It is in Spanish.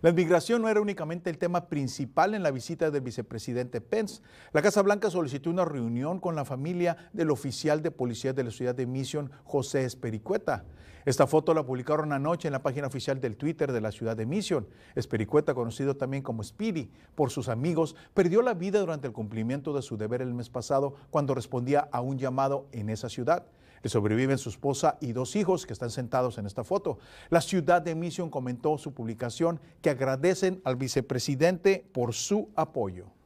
La inmigración no era únicamente el tema principal en la visita del vicepresidente Pence. La Casa Blanca solicitó una reunión con la familia del oficial de policía de la ciudad de Mission, José Espericueta. Esta foto la publicaron anoche en la página oficial del Twitter de la ciudad de Mission. Espericueta, conocido también como Spiri por sus amigos, perdió la vida durante el cumplimiento de su deber el mes pasado cuando respondía a un llamado en esa ciudad. Le sobreviven su esposa y dos hijos que están sentados en esta foto. La ciudad de Mission comentó su publicación que agradecen al vicepresidente por su apoyo.